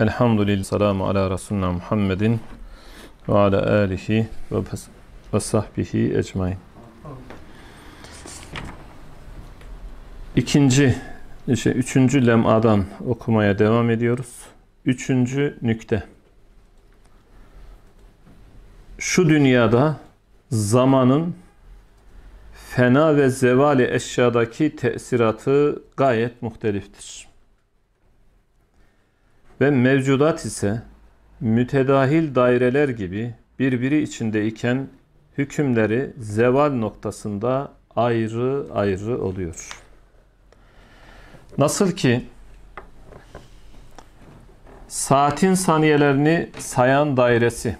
Elhamdülillah. salamu ala Resulüna Muhammedin ve ala alihi ve, ve sahbihi ecmain. İkinci, işte üçüncü lemadan okumaya devam ediyoruz. Üçüncü nükte. Şu dünyada zamanın fena ve zevali eşyadaki tesiratı gayet muhteliftir. Ve mevcudat ise mütedahil daireler gibi birbiri içinde iken hükümleri zeval noktasında ayrı ayrı oluyor. Nasıl ki saatin saniyelerini sayan dairesi,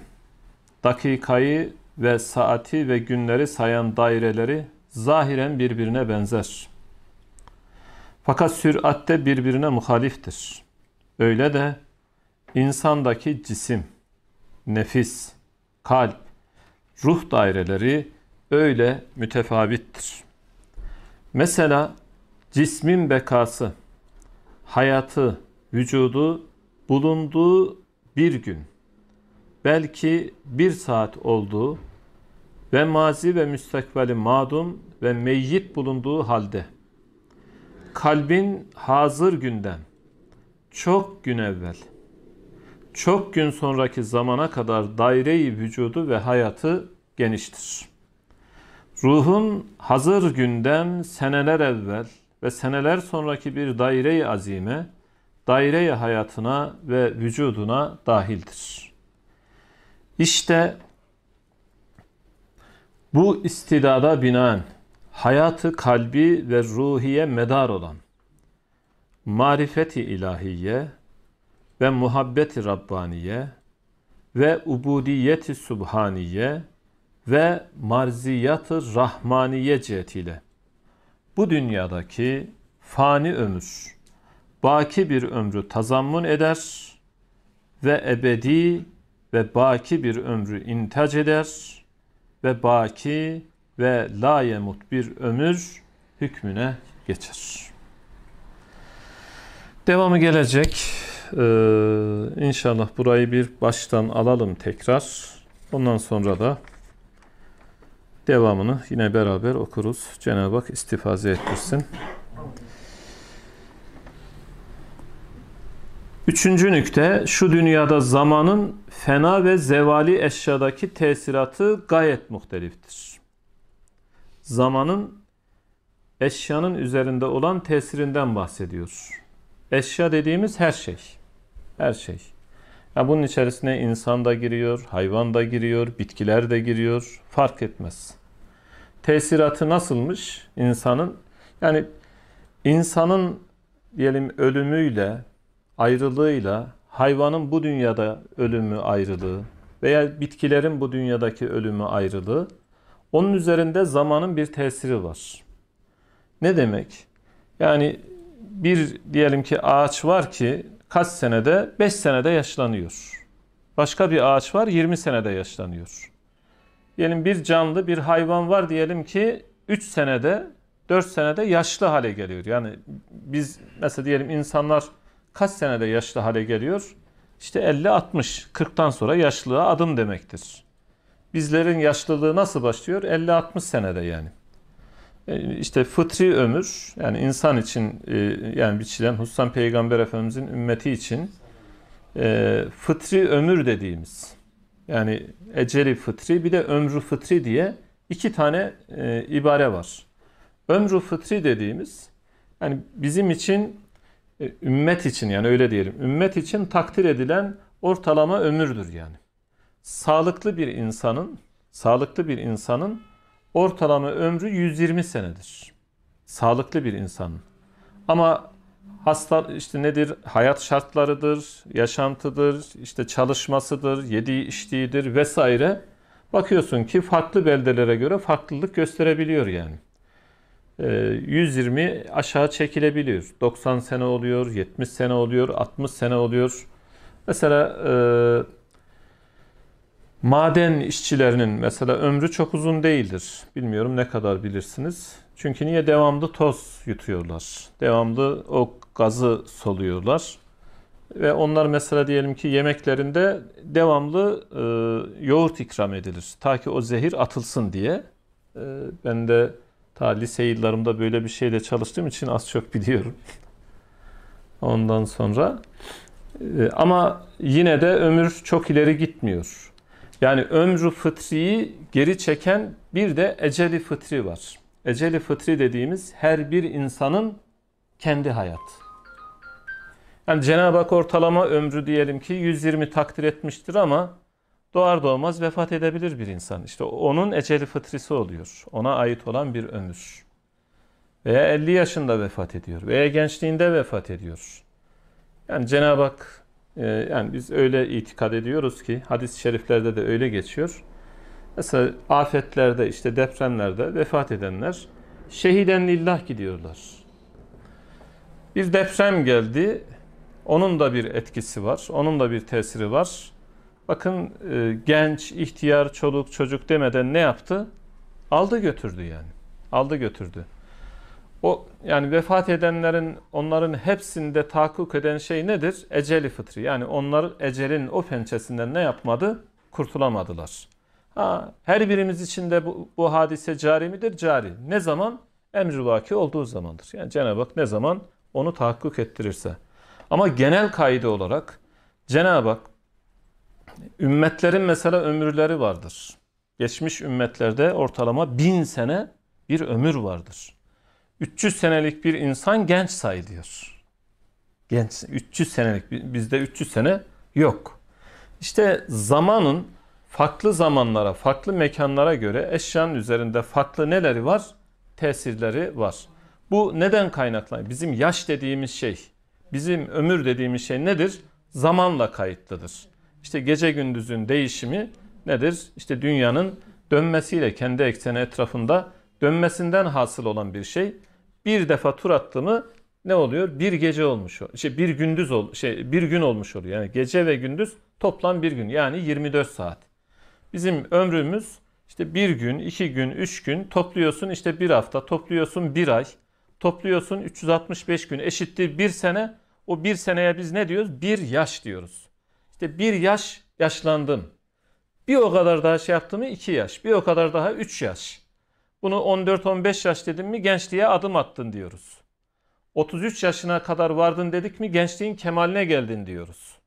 dakikayı ve saati ve günleri sayan daireleri zahiren birbirine benzer. Fakat süratte birbirine muhaliftir. Öyle de insandaki cisim, nefis, kalp, ruh daireleri öyle mütefavittir. Mesela cismin bekası, hayatı, vücudu bulunduğu bir gün, belki bir saat olduğu ve mazi ve müstakbeli madum ve meyyit bulunduğu halde, kalbin hazır günden çok gün evvel, çok gün sonraki zamana kadar daireyi vücudu ve hayatı geniştir. Ruhun hazır gündem seneler evvel ve seneler sonraki bir daireyi azime, daireyi hayatına ve vücuduna dahildir. İşte bu istidada binaen hayatı kalbi ve ruhiye medar olan marifeti ilahiye ve muhabbeti rabbaniye ve ubudiyeti subhaniye ve marziyatı rahmaniye cihetiyle bu dünyadaki fani ömür baki bir ömrü tazammun eder ve ebedi ve baki bir ömrü intac eder ve baki ve layemut bir ömür hükmüne geçer. Devamı gelecek. Ee, inşallah burayı bir baştan alalım tekrar. Ondan sonra da devamını yine beraber okuruz. Cenab-ı Hak istifaze ettirsin. Üçüncü nükte şu dünyada zamanın fena ve zevali eşyadaki tesiratı gayet muhteliftir. Zamanın eşyanın üzerinde olan tesirinden bahsediyoruz. Eşya dediğimiz her şey. Her şey. Ya bunun içerisine insan da giriyor, hayvan da giriyor, bitkiler de giriyor. Fark etmez. Tesiratı nasılmış insanın? Yani insanın diyelim ölümüyle, ayrılığıyla, hayvanın bu dünyada ölümü ayrılığı veya bitkilerin bu dünyadaki ölümü ayrılığı onun üzerinde zamanın bir tesiri var. Ne demek? Yani bir diyelim ki ağaç var ki kaç senede? 5 senede yaşlanıyor. Başka bir ağaç var 20 senede yaşlanıyor. Diyelim bir canlı bir hayvan var diyelim ki 3 senede 4 senede yaşlı hale geliyor. Yani biz mesela diyelim insanlar kaç senede yaşlı hale geliyor? İşte 50-60, 40'tan sonra yaşlılığa adım demektir. Bizlerin yaşlılığı nasıl başlıyor? 50-60 senede yani. E, işte fıtri ömür yani insan için e, yani biçilen Hussan Peygamber Efendimizin ümmeti için e, fıtri ömür dediğimiz yani eceli fıtri bir de ömrü fıtri diye iki tane ibare var. Ömrü fıtri dediğimiz yani bizim için ümmet için yani öyle diyelim ümmet için takdir edilen ortalama ömürdür yani. Sağlıklı bir insanın sağlıklı bir insanın ortalama ömrü 120 senedir. Sağlıklı bir insanın. Ama hasta işte nedir? Hayat şartlarıdır, yaşantıdır, işte çalışmasıdır, yediği içtiğidir vesaire. Bakıyorsun ki farklı beldelere göre farklılık gösterebiliyor yani. 120 ee, aşağı çekilebiliyor. 90 sene oluyor, 70 sene oluyor, 60 sene oluyor. Mesela e, Maden işçilerinin mesela ömrü çok uzun değildir. Bilmiyorum ne kadar bilirsiniz. Çünkü niye devamlı toz yutuyorlar. Devamlı o gazı soluyorlar. Ve onlar mesela diyelim ki yemeklerinde devamlı e, yoğurt ikram edilir. Ta ki o zehir atılsın diye. E, ben de ta lise yıllarımda böyle bir şeyle çalıştığım için az çok biliyorum. Ondan sonra e, ama yine de ömür çok ileri gitmiyor. Yani ömrü fıtriyi geri çeken bir de eceli fıtri var. Eceli fıtri dediğimiz her bir insanın kendi hayatı. Yani Cenab-ı Hak ortalama ömrü diyelim ki 120 takdir etmiştir ama doğar doğmaz vefat edebilir bir insan. İşte onun eceli fıtrisi oluyor. Ona ait olan bir ömür. Veya 50 yaşında vefat ediyor. Veya gençliğinde vefat ediyor. Yani Cenab-ı Hak ee, yani biz öyle itikad ediyoruz ki hadis-i şeriflerde de öyle geçiyor. Mesela afetlerde işte depremlerde vefat edenler şehiden lillah gidiyorlar. Bir deprem geldi. Onun da bir etkisi var. Onun da bir tesiri var. Bakın e, genç, ihtiyar, çoluk, çocuk demeden ne yaptı? Aldı götürdü yani. Aldı götürdü. O yani vefat edenlerin onların hepsinde tahakkuk eden şey nedir? Eceli fıtri. Yani onlar ecelin o pençesinden ne yapmadı? Kurtulamadılar. Ha, her birimiz için de bu, bu hadise cari midir? Cari. Ne zaman? Emri vaki olduğu zamandır. Yani Cenab-ı Hak ne zaman onu tahakkuk ettirirse. Ama genel kaydı olarak Cenab-ı Hak ümmetlerin mesela ömürleri vardır. Geçmiş ümmetlerde ortalama bin sene bir ömür vardır. 300 senelik bir insan genç sayılıyor. Genç 300 senelik bizde 300 sene yok. İşte zamanın farklı zamanlara, farklı mekanlara göre eşyanın üzerinde farklı neleri var? Tesirleri var. Bu neden kaynaklanıyor? Bizim yaş dediğimiz şey, bizim ömür dediğimiz şey nedir? Zamanla kayıtlıdır. İşte gece gündüzün değişimi nedir? İşte dünyanın dönmesiyle kendi ekseni etrafında dönmesinden hasıl olan bir şey. Bir defa tur attı mı ne oluyor? Bir gece olmuş Şey bir gündüz ol şey bir gün olmuş oluyor. Yani gece ve gündüz toplam bir gün. Yani 24 saat. Bizim ömrümüz işte bir gün, iki gün, üç gün topluyorsun işte bir hafta, topluyorsun bir ay, topluyorsun 365 gün eşittir bir sene. O bir seneye biz ne diyoruz? Bir yaş diyoruz. İşte bir yaş yaşlandım. Bir o kadar daha şey yaptım mı İki yaş. Bir o kadar daha üç yaş. Bunu 14-15 yaş dedim mi gençliğe adım attın diyoruz. 33 yaşına kadar vardın dedik mi gençliğin kemaline geldin diyoruz.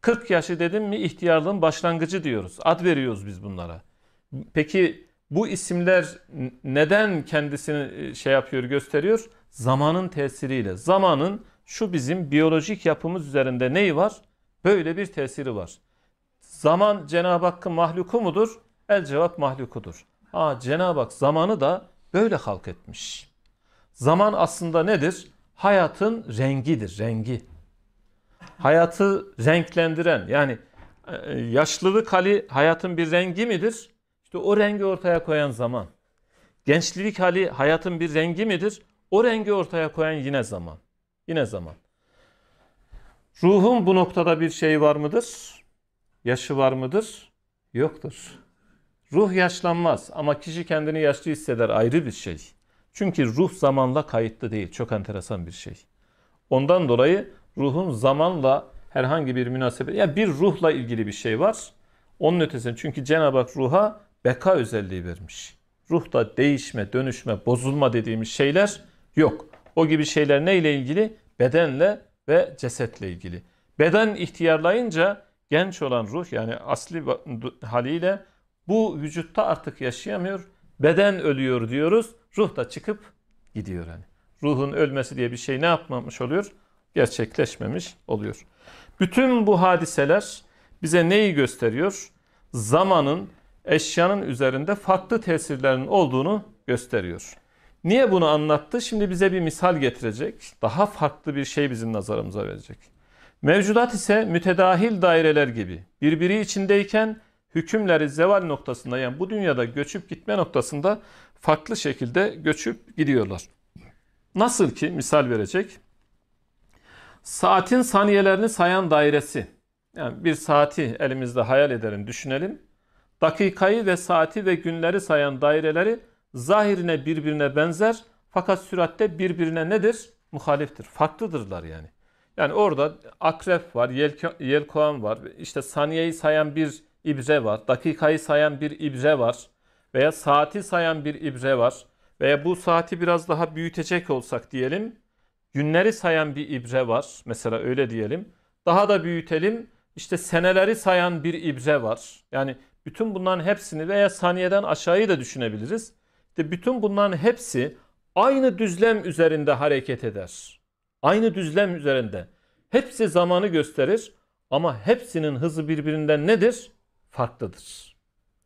40 yaşı dedim mi ihtiyarlığın başlangıcı diyoruz. Ad veriyoruz biz bunlara. Peki bu isimler neden kendisini e, şey yapıyor gösteriyor? Zamanın tesiriyle. Zamanın şu bizim biyolojik yapımız üzerinde neyi var? Böyle bir tesiri var. Zaman Cenab-ı Hakk'ın mahluku mudur? El cevap mahlukudur. Aa, Cenab-ı Hak zamanı da böyle halk etmiş. Zaman aslında nedir? Hayatın rengidir, rengi. Hayatı renklendiren yani e, e, yaşlılık hali hayatın bir rengi midir? İşte o rengi ortaya koyan zaman. Gençlik hali hayatın bir rengi midir? O rengi ortaya koyan yine zaman. Yine zaman. Ruhun bu noktada bir şeyi var mıdır? Yaşı var mıdır? Yoktur. Ruh yaşlanmaz ama kişi kendini yaşlı hisseder ayrı bir şey. Çünkü ruh zamanla kayıtlı değil. Çok enteresan bir şey. Ondan dolayı ruhun zamanla herhangi bir münasebet, yani bir ruhla ilgili bir şey var. Onun ötesinde çünkü Cenab-ı Hak ruha beka özelliği vermiş. Ruhta değişme, dönüşme, bozulma dediğimiz şeyler yok. O gibi şeyler neyle ilgili? Bedenle ve cesetle ilgili. Beden ihtiyarlayınca genç olan ruh yani asli haliyle bu vücutta artık yaşayamıyor. Beden ölüyor diyoruz. Ruh da çıkıp gidiyor hani. Ruhun ölmesi diye bir şey ne yapmamış oluyor? Gerçekleşmemiş oluyor. Bütün bu hadiseler bize neyi gösteriyor? Zamanın, eşyanın üzerinde farklı tesirlerin olduğunu gösteriyor. Niye bunu anlattı? Şimdi bize bir misal getirecek. Daha farklı bir şey bizim nazarımıza verecek. Mevcudat ise mütedahil daireler gibi birbiri içindeyken hükümleri zeval noktasında yani bu dünyada göçüp gitme noktasında farklı şekilde göçüp gidiyorlar. Nasıl ki misal verecek. Saatin saniyelerini sayan dairesi. Yani bir saati elimizde hayal edelim, düşünelim. Dakikayı ve saati ve günleri sayan daireleri zahirine birbirine benzer fakat süratte birbirine nedir? Muhaliftir. Farklıdırlar yani. Yani orada akrep var, yelkoğan var, İşte saniyeyi sayan bir ibre var. Dakikayı sayan bir ibre var. Veya saati sayan bir ibre var. Veya bu saati biraz daha büyütecek olsak diyelim. Günleri sayan bir ibre var. Mesela öyle diyelim. Daha da büyütelim. İşte seneleri sayan bir ibre var. Yani bütün bunların hepsini veya saniyeden aşağıyı da düşünebiliriz. İşte bütün bunların hepsi aynı düzlem üzerinde hareket eder. Aynı düzlem üzerinde. Hepsi zamanı gösterir ama hepsinin hızı birbirinden nedir? farklıdır.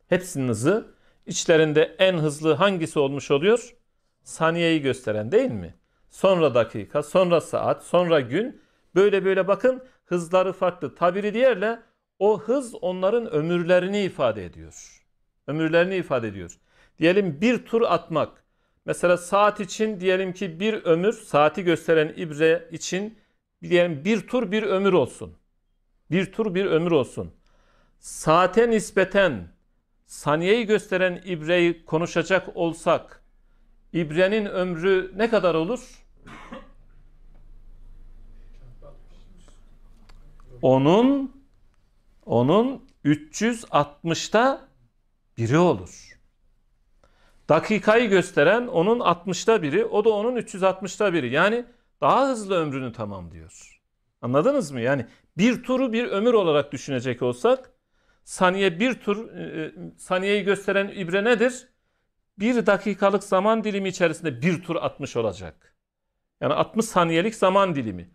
Hepsinin hızı içlerinde en hızlı hangisi olmuş oluyor? Saniyeyi gösteren değil mi? Sonra dakika, sonra saat, sonra gün. Böyle böyle bakın hızları farklı. Tabiri diğerle o hız onların ömürlerini ifade ediyor. Ömürlerini ifade ediyor. Diyelim bir tur atmak. Mesela saat için diyelim ki bir ömür, saati gösteren ibre için diyelim bir tur bir ömür olsun. Bir tur bir ömür olsun saate nispeten saniyeyi gösteren ibreyi konuşacak olsak ibrenin ömrü ne kadar olur? Onun onun 360'ta biri olur. Dakikayı gösteren onun 60'ta biri, o da onun 360'ta biri. Yani daha hızlı ömrünü tamamlıyor. Anladınız mı? Yani bir turu bir ömür olarak düşünecek olsak saniye bir tur e, e, saniyeyi gösteren ibre nedir? Bir dakikalık zaman dilimi içerisinde bir tur atmış olacak. Yani 60 saniyelik zaman dilimi.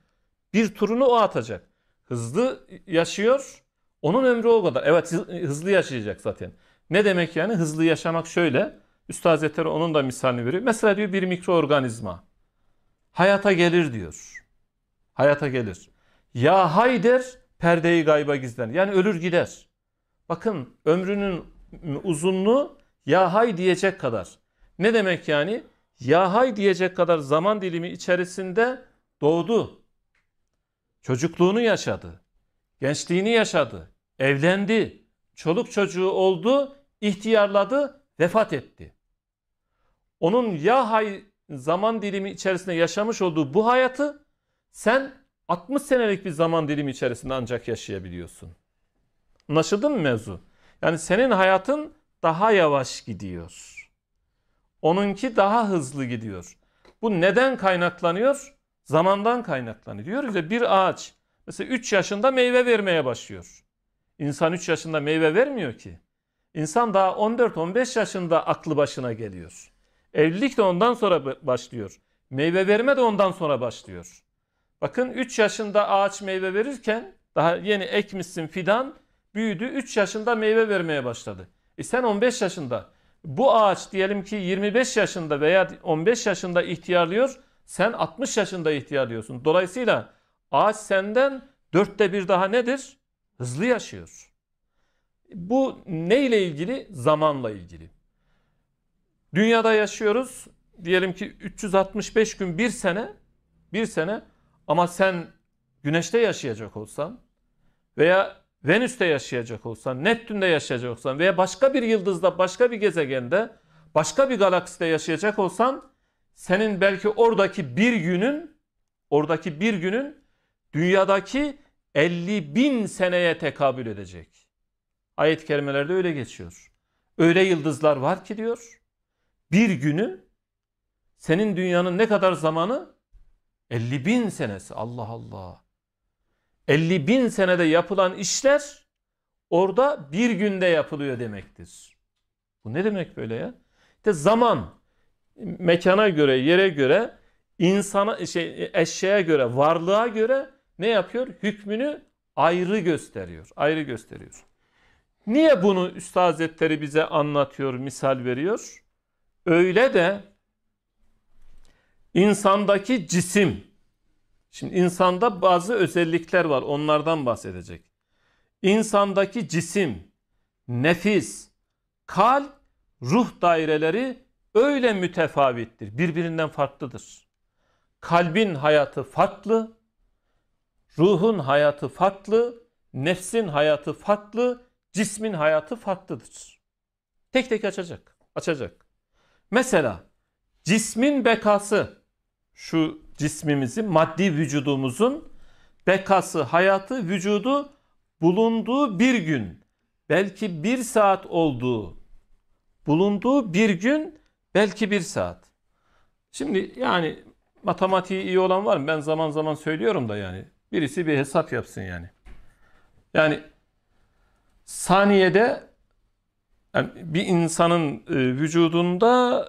Bir turunu o atacak. Hızlı yaşıyor. Onun ömrü o kadar. Evet e, hızlı yaşayacak zaten. Ne demek yani hızlı yaşamak şöyle. Üstad Hazretleri onun da misalini veriyor. Mesela diyor bir mikroorganizma hayata gelir diyor. Hayata gelir. Ya hay der perdeyi gayba gizler. Yani ölür gider. Bakın ömrünün uzunluğu yahay diyecek kadar. Ne demek yani? Yahay diyecek kadar zaman dilimi içerisinde doğdu. Çocukluğunu yaşadı. Gençliğini yaşadı. Evlendi. Çoluk çocuğu oldu, ihtiyarladı, vefat etti. Onun yahay zaman dilimi içerisinde yaşamış olduğu bu hayatı sen 60 senelik bir zaman dilimi içerisinde ancak yaşayabiliyorsun. Anlaşıldı mı mevzu? Yani senin hayatın daha yavaş gidiyor. Onunki daha hızlı gidiyor. Bu neden kaynaklanıyor? Zamandan kaynaklanıyor. Diyoruz ya bir ağaç mesela 3 yaşında meyve vermeye başlıyor. İnsan 3 yaşında meyve vermiyor ki. İnsan daha 14-15 yaşında aklı başına geliyor. Evlilik de ondan sonra başlıyor. Meyve verme de ondan sonra başlıyor. Bakın 3 yaşında ağaç meyve verirken daha yeni ekmişsin fidan büyüdü 3 yaşında meyve vermeye başladı. E sen 15 yaşında bu ağaç diyelim ki 25 yaşında veya 15 yaşında ihtiyarlıyor sen 60 yaşında ihtiyarlıyorsun. Dolayısıyla ağaç senden dörtte bir daha nedir? Hızlı yaşıyor. Bu ne ile ilgili? Zamanla ilgili. Dünyada yaşıyoruz. Diyelim ki 365 gün bir sene, bir sene ama sen güneşte yaşayacak olsan veya Venüs'te yaşayacak olsan, Neptün'de yaşayacak olsan veya başka bir yıldızda, başka bir gezegende, başka bir galakside yaşayacak olsan senin belki oradaki bir günün, oradaki bir günün dünyadaki 50 bin seneye tekabül edecek. Ayet-i kerimelerde öyle geçiyor. Öyle yıldızlar var ki diyor, bir günü senin dünyanın ne kadar zamanı? 50 bin senesi. Allah Allah. 50 bin senede yapılan işler orada bir günde yapılıyor demektir. Bu ne demek böyle ya? İşte zaman mekana göre, yere göre, insana şey eşyaya göre, varlığa göre ne yapıyor? Hükmünü ayrı gösteriyor. Ayrı gösteriyor. Niye bunu Üstad bize anlatıyor, misal veriyor? Öyle de insandaki cisim Şimdi insanda bazı özellikler var. Onlardan bahsedecek. İnsandaki cisim, nefis, kalp, ruh daireleri öyle mütefavittir. Birbirinden farklıdır. Kalbin hayatı farklı, ruhun hayatı farklı, nefsin hayatı farklı, cismin hayatı farklıdır. Tek tek açacak, açacak. Mesela cismin bekası şu cismimizi, maddi vücudumuzun bekası, hayatı, vücudu bulunduğu bir gün, belki bir saat olduğu, bulunduğu bir gün, belki bir saat. Şimdi yani matematiği iyi olan var mı? Ben zaman zaman söylüyorum da yani. Birisi bir hesap yapsın yani. Yani saniyede yani bir insanın e, vücudunda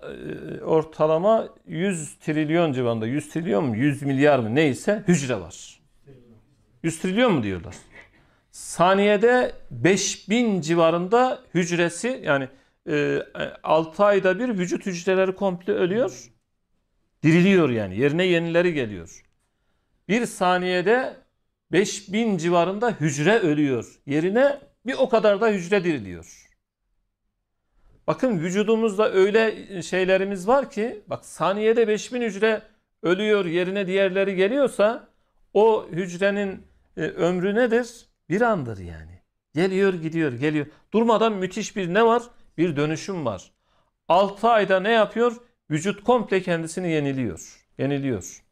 e, ortalama 100 trilyon civarında, 100 trilyon mu, 100 milyar mı neyse hücre var. 100 trilyon mu diyorlar. Saniyede 5000 civarında hücresi yani 6 e, ayda bir vücut hücreleri komple ölüyor. Diriliyor yani yerine yenileri geliyor. Bir saniyede 5000 civarında hücre ölüyor. Yerine bir o kadar da hücre diriliyor. Bakın vücudumuzda öyle şeylerimiz var ki bak saniyede 5000 hücre ölüyor yerine diğerleri geliyorsa o hücrenin e, ömrü nedir? Bir andır yani. Geliyor gidiyor geliyor. Durmadan müthiş bir ne var? Bir dönüşüm var. 6 ayda ne yapıyor? Vücut komple kendisini yeniliyor. Yeniliyor.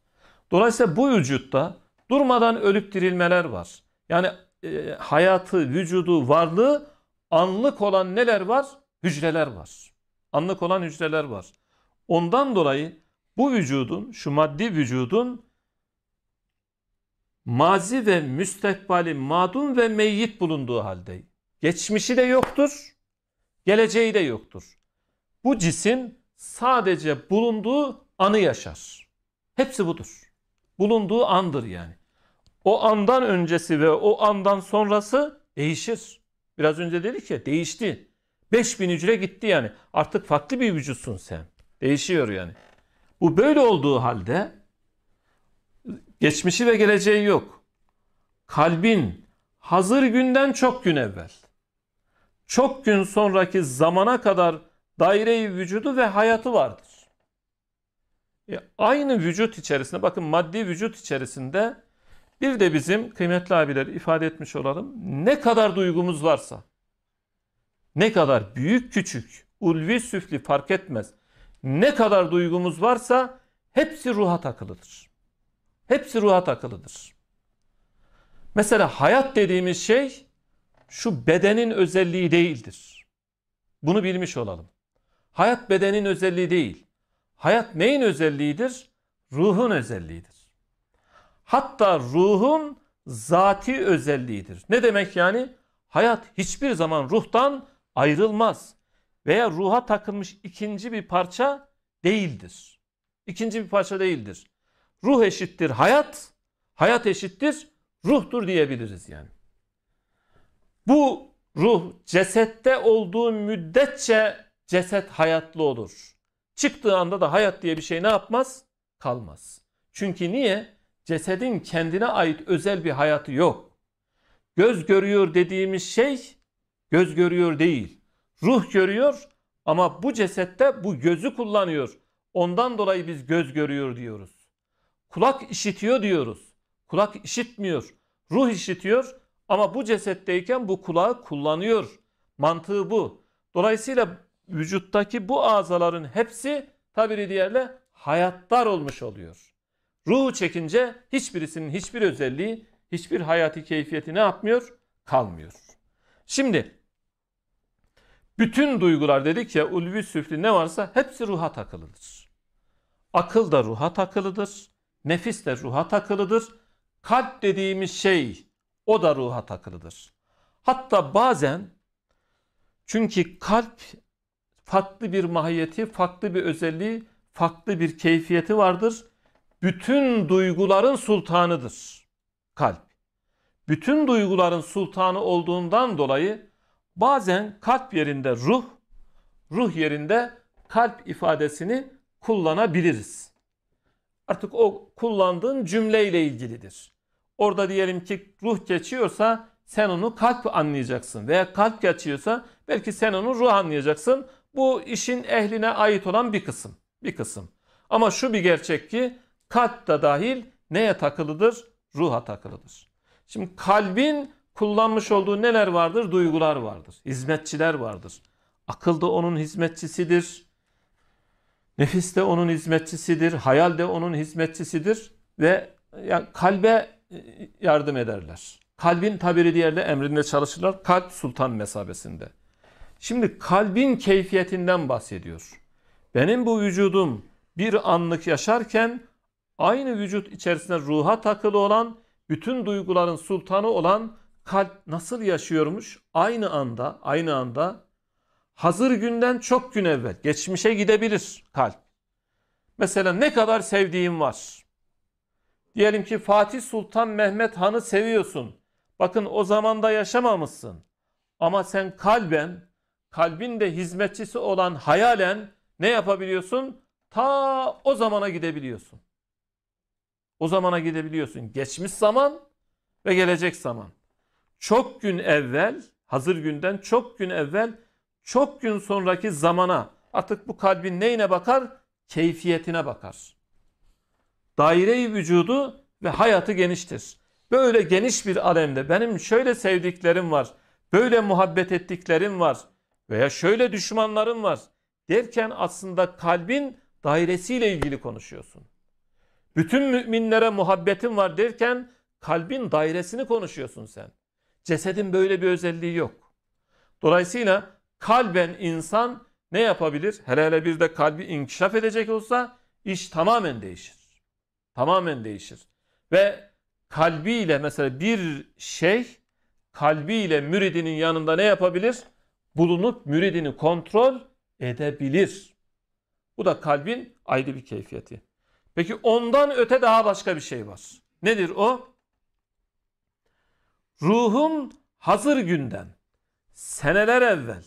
Dolayısıyla bu vücutta durmadan ölüp dirilmeler var. Yani e, hayatı, vücudu, varlığı anlık olan neler var? hücreler var. Anlık olan hücreler var. Ondan dolayı bu vücudun, şu maddi vücudun mazi ve müstekbali madun ve meyyit bulunduğu halde geçmişi de yoktur, geleceği de yoktur. Bu cisim sadece bulunduğu anı yaşar. Hepsi budur. Bulunduğu andır yani. O andan öncesi ve o andan sonrası değişir. Biraz önce dedik ya değişti. 5000 hücre gitti yani. Artık farklı bir vücutsun sen. Değişiyor yani. Bu böyle olduğu halde geçmişi ve geleceği yok. Kalbin hazır günden çok gün evvel. Çok gün sonraki zamana kadar daireyi vücudu ve hayatı vardır. E aynı vücut içerisinde bakın maddi vücut içerisinde bir de bizim kıymetli abiler ifade etmiş olalım ne kadar duygumuz varsa ne kadar büyük küçük, ulvi süfli fark etmez. Ne kadar duygumuz varsa hepsi ruha takılıdır. Hepsi ruha takılıdır. Mesela hayat dediğimiz şey şu bedenin özelliği değildir. Bunu bilmiş olalım. Hayat bedenin özelliği değil. Hayat neyin özelliğidir? Ruhun özelliğidir. Hatta ruhun zati özelliğidir. Ne demek yani? Hayat hiçbir zaman ruhtan ayrılmaz veya ruha takılmış ikinci bir parça değildir. İkinci bir parça değildir. Ruh eşittir hayat, hayat eşittir ruhtur diyebiliriz yani. Bu ruh cesette olduğu müddetçe ceset hayatlı olur. Çıktığı anda da hayat diye bir şey ne yapmaz? Kalmaz. Çünkü niye? Cesedin kendine ait özel bir hayatı yok. Göz görüyor dediğimiz şey Göz görüyor değil. Ruh görüyor ama bu cesette bu gözü kullanıyor. Ondan dolayı biz göz görüyor diyoruz. Kulak işitiyor diyoruz. Kulak işitmiyor. Ruh işitiyor ama bu cesetteyken bu kulağı kullanıyor. Mantığı bu. Dolayısıyla vücuttaki bu azaların hepsi tabiri diğerle hayatlar olmuş oluyor. Ruhu çekince hiçbirisinin hiçbir özelliği, hiçbir hayati keyfiyeti ne yapmıyor? Kalmıyor. Şimdi bütün duygular dedik ya ulvi süfli ne varsa hepsi ruha takılıdır. Akıl da ruha takılıdır. Nefis de ruha takılıdır. Kalp dediğimiz şey o da ruha takılıdır. Hatta bazen çünkü kalp farklı bir mahiyeti, farklı bir özelliği, farklı bir keyfiyeti vardır. Bütün duyguların sultanıdır kalp. Bütün duyguların sultanı olduğundan dolayı Bazen kalp yerinde ruh, ruh yerinde kalp ifadesini kullanabiliriz. Artık o kullandığın cümleyle ilgilidir. Orada diyelim ki ruh geçiyorsa sen onu kalp anlayacaksın veya kalp geçiyorsa belki sen onu ruh anlayacaksın. Bu işin ehline ait olan bir kısım. Bir kısım. Ama şu bir gerçek ki kalp de dahil neye takılıdır? Ruha takılıdır. Şimdi kalbin kullanmış olduğu neler vardır? Duygular vardır. Hizmetçiler vardır. Akıl da onun hizmetçisidir. Nefis de onun hizmetçisidir. Hayal de onun hizmetçisidir. Ve yani kalbe e, yardım ederler. Kalbin tabiri diğerle emrinde çalışırlar. Kalp sultan mesabesinde. Şimdi kalbin keyfiyetinden bahsediyor. Benim bu vücudum bir anlık yaşarken aynı vücut içerisinde ruha takılı olan bütün duyguların sultanı olan kalp nasıl yaşıyormuş? Aynı anda, aynı anda hazır günden çok gün evvel geçmişe gidebilir kalp. Mesela ne kadar sevdiğim var. Diyelim ki Fatih Sultan Mehmet Han'ı seviyorsun. Bakın o zamanda yaşamamışsın. Ama sen kalben, kalbin de hizmetçisi olan hayalen ne yapabiliyorsun? Ta o zamana gidebiliyorsun. O zamana gidebiliyorsun. Geçmiş zaman ve gelecek zaman çok gün evvel, hazır günden çok gün evvel, çok gün sonraki zamana artık bu kalbin neyine bakar? Keyfiyetine bakar. Daire-i vücudu ve hayatı geniştir. Böyle geniş bir alemde benim şöyle sevdiklerim var, böyle muhabbet ettiklerim var veya şöyle düşmanlarım var derken aslında kalbin dairesiyle ilgili konuşuyorsun. Bütün müminlere muhabbetim var derken kalbin dairesini konuşuyorsun sen. Cesedin böyle bir özelliği yok. Dolayısıyla kalben insan ne yapabilir? Hele hele bir de kalbi inkişaf edecek olsa iş tamamen değişir. Tamamen değişir. Ve kalbiyle mesela bir şey kalbiyle müridinin yanında ne yapabilir? Bulunup müridini kontrol edebilir. Bu da kalbin ayrı bir keyfiyeti. Peki ondan öte daha başka bir şey var. Nedir o? Ruhum hazır günden, seneler evvel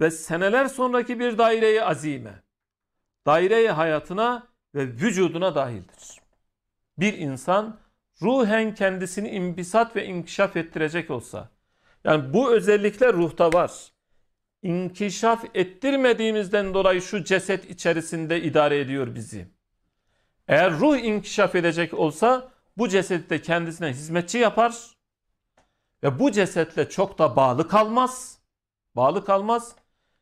ve seneler sonraki bir daireyi azime, daireyi hayatına ve vücuduna dahildir. Bir insan ruhen kendisini imbisat ve inkişaf ettirecek olsa, yani bu özellikler ruhta var. İnkişaf ettirmediğimizden dolayı şu ceset içerisinde idare ediyor bizi. Eğer ruh inkişaf edecek olsa bu cesette kendisine hizmetçi yapar, ve bu cesetle çok da bağlı kalmaz. Bağlı kalmaz.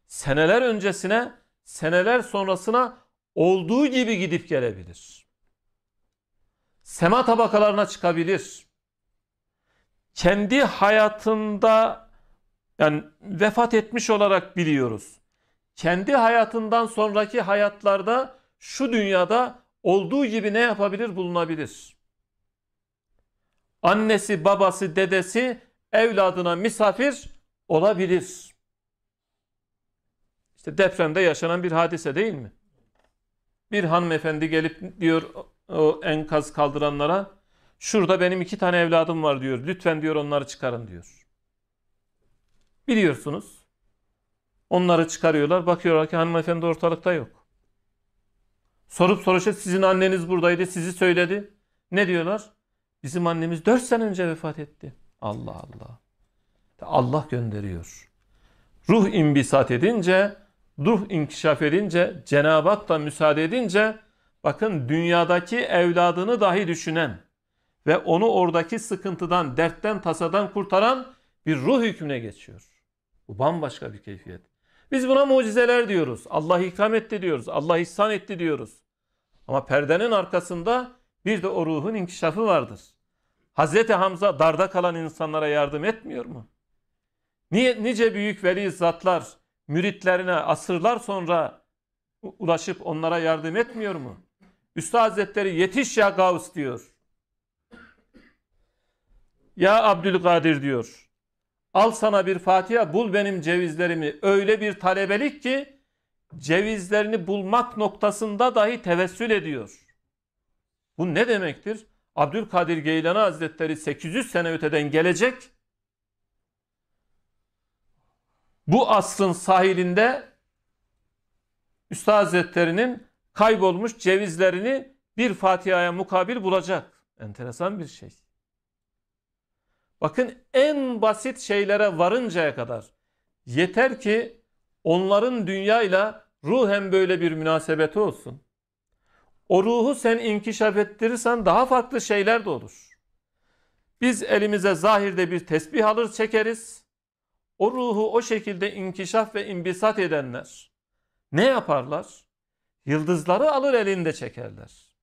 Seneler öncesine, seneler sonrasına olduğu gibi gidip gelebilir. Sema tabakalarına çıkabilir. Kendi hayatında yani vefat etmiş olarak biliyoruz. Kendi hayatından sonraki hayatlarda şu dünyada olduğu gibi ne yapabilir bulunabilir annesi, babası, dedesi evladına misafir olabilir. İşte depremde yaşanan bir hadise değil mi? Bir hanımefendi gelip diyor o enkaz kaldıranlara şurada benim iki tane evladım var diyor. Lütfen diyor onları çıkarın diyor. Biliyorsunuz. Onları çıkarıyorlar. Bakıyorlar ki hanımefendi ortalıkta yok. Sorup soruşa sizin anneniz buradaydı sizi söyledi. Ne diyorlar? Bizim annemiz 4 sene önce vefat etti. Allah Allah. Allah gönderiyor. Ruh imbisat edince, ruh inkişaf edince, Cenab-ı Hak da müsaade edince bakın dünyadaki evladını dahi düşünen ve onu oradaki sıkıntıdan, dertten, tasadan kurtaran bir ruh hükmüne geçiyor. Bu bambaşka bir keyfiyet. Biz buna mucizeler diyoruz. Allah ikram etti diyoruz. Allah ihsan etti diyoruz. Ama perdenin arkasında bir de o ruhun inkişafı vardır. Hazreti Hamza darda kalan insanlara yardım etmiyor mu? Niye, nice büyük veli zatlar müritlerine asırlar sonra ulaşıp onlara yardım etmiyor mu? Üstad Hazretleri yetiş ya Gavs diyor. Ya Abdülkadir diyor. Al sana bir Fatiha bul benim cevizlerimi. Öyle bir talebelik ki cevizlerini bulmak noktasında dahi tevessül ediyor. Bu ne demektir? Abdülkadir Geylani Hazretleri 800 sene öteden gelecek. Bu asrın sahilinde Üstad Hazretlerinin kaybolmuş cevizlerini bir Fatiha'ya mukabil bulacak. Enteresan bir şey. Bakın en basit şeylere varıncaya kadar yeter ki onların dünyayla ruhen böyle bir münasebeti olsun. O ruhu sen inkişaf ettirirsen daha farklı şeyler de olur. Biz elimize zahirde bir tesbih alır çekeriz. O ruhu o şekilde inkişaf ve imbisat edenler ne yaparlar? Yıldızları alır elinde çekerler.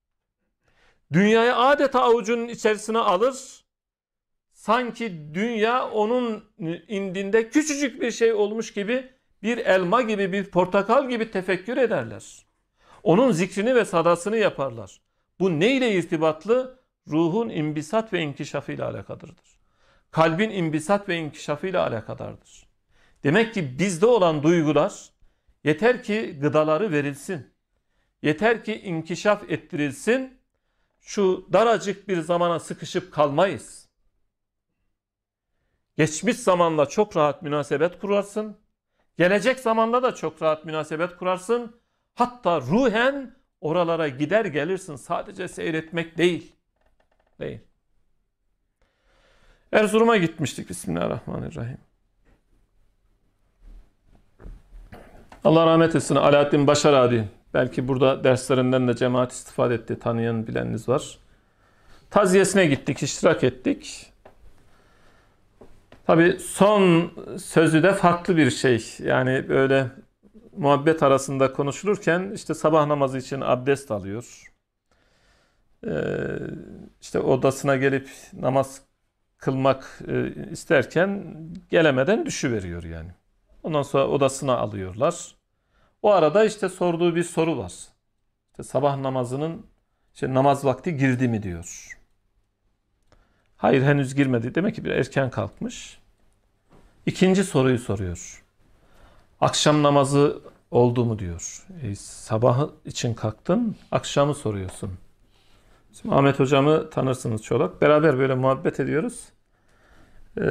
Dünyayı adeta avucunun içerisine alır. Sanki dünya onun indinde küçücük bir şey olmuş gibi bir elma gibi bir portakal gibi tefekkür ederler. Onun zikrini ve sadasını yaparlar. Bu ne ile irtibatlı? Ruhun imbisat ve inkişafı ile alakadırdır. Kalbin imbisat ve inkişafı ile alakadardır. Demek ki bizde olan duygular yeter ki gıdaları verilsin. Yeter ki inkişaf ettirilsin. Şu daracık bir zamana sıkışıp kalmayız. Geçmiş zamanla çok rahat münasebet kurarsın. Gelecek zamanla da çok rahat münasebet kurarsın. Hatta ruhen oralara gider gelirsin sadece seyretmek değil. Değil. Erzurum'a gitmiştik Bismillahirrahmanirrahim. Allah rahmet etsin Alaaddin Başar abi. Belki burada derslerinden de cemaat istifade etti. Tanıyan bileniniz var. Taziyesine gittik, iştirak ettik. Tabi son sözü de farklı bir şey. Yani böyle muhabbet arasında konuşulurken işte sabah namazı için abdest alıyor. Ee, işte odasına gelip namaz kılmak e, isterken gelemeden düşüveriyor yani. Ondan sonra odasına alıyorlar. O arada işte sorduğu bir soru var. İşte sabah namazının işte namaz vakti girdi mi diyor. Hayır henüz girmedi. Demek ki bir erken kalkmış. İkinci soruyu soruyor. Akşam namazı oldu mu diyor. E, sabah için kalktın, akşamı soruyorsun. Şimdi Ahmet hocamı tanırsınız Çolak. Beraber böyle muhabbet ediyoruz. E,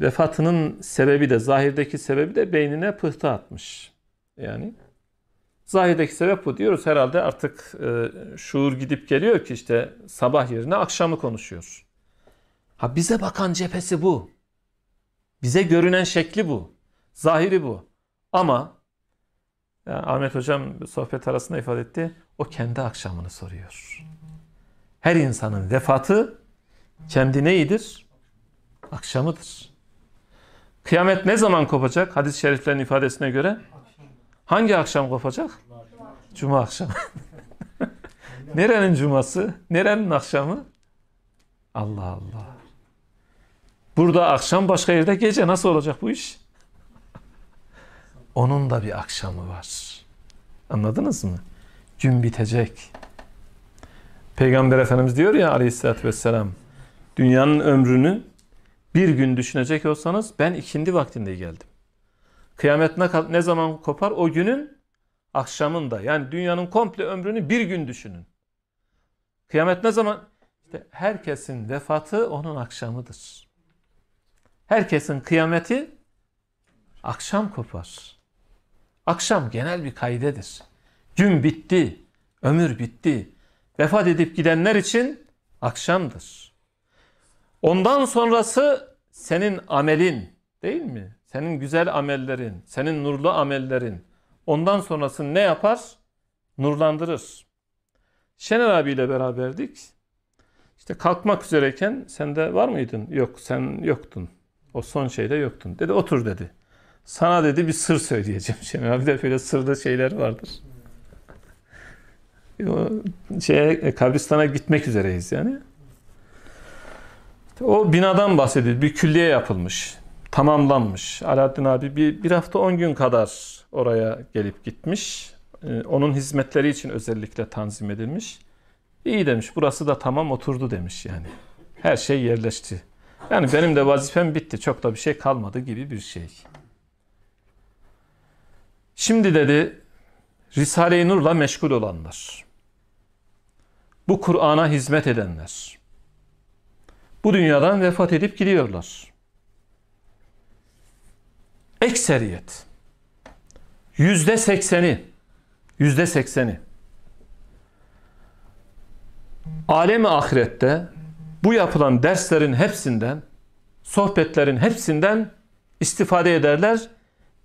vefatının sebebi de, zahirdeki sebebi de beynine pıhtı atmış. Yani zahirdeki sebep bu diyoruz. Herhalde artık e, şuur gidip geliyor ki işte sabah yerine akşamı konuşuyor. Ha bize bakan cephesi bu. Bize görünen şekli bu. Zahiri bu. Ama yani Ahmet Hocam sohbet arasında ifade etti. O kendi akşamını soruyor. Her insanın vefatı kendi neyidir? Akşamıdır. Kıyamet ne zaman kopacak? Hadis-i şeriflerin ifadesine göre. Hangi akşam kopacak? Cuma akşamı. Nerenin cuması? Nerenin akşamı? Allah Allah. Burada akşam başka yerde gece nasıl olacak bu iş? onun da bir akşamı var. Anladınız mı? Gün bitecek. Peygamber Efendimiz diyor ya aleyhissalatü vesselam dünyanın ömrünü bir gün düşünecek olsanız ben ikindi vaktinde geldim. Kıyamet ne, ne zaman kopar? O günün akşamında. Yani dünyanın komple ömrünü bir gün düşünün. Kıyamet ne zaman? İşte herkesin vefatı onun akşamıdır. Herkesin kıyameti akşam kopar. Akşam genel bir kaydedir. Gün bitti, ömür bitti. Vefat edip gidenler için akşamdır. Ondan sonrası senin amelin değil mi? Senin güzel amellerin, senin nurlu amellerin. Ondan sonrasını ne yapar? Nurlandırır. Şener abiyle beraberdik. İşte kalkmak üzereyken sen de var mıydın? Yok sen yoktun. O son şeyde yoktun. Dedi otur dedi. Sana dedi bir sır söyleyeceğim. Şener abi de böyle sırda şeyler vardır. Şeye, e, kabristana gitmek üzereyiz yani. O binadan bahsediyor. Bir külliye yapılmış. Tamamlanmış. Alaaddin abi bir, bir hafta on gün kadar oraya gelip gitmiş. E, onun hizmetleri için özellikle tanzim edilmiş. İyi demiş. Burası da tamam oturdu demiş yani. Her şey yerleşti. Yani benim de vazifem bitti. Çok da bir şey kalmadı gibi bir şey. Şimdi dedi Risale-i Nur'la meşgul olanlar, bu Kur'an'a hizmet edenler, bu dünyadan vefat edip gidiyorlar. Ekseriyet, yüzde sekseni, yüzde sekseni, alemi ahirette bu yapılan derslerin hepsinden, sohbetlerin hepsinden istifade ederler,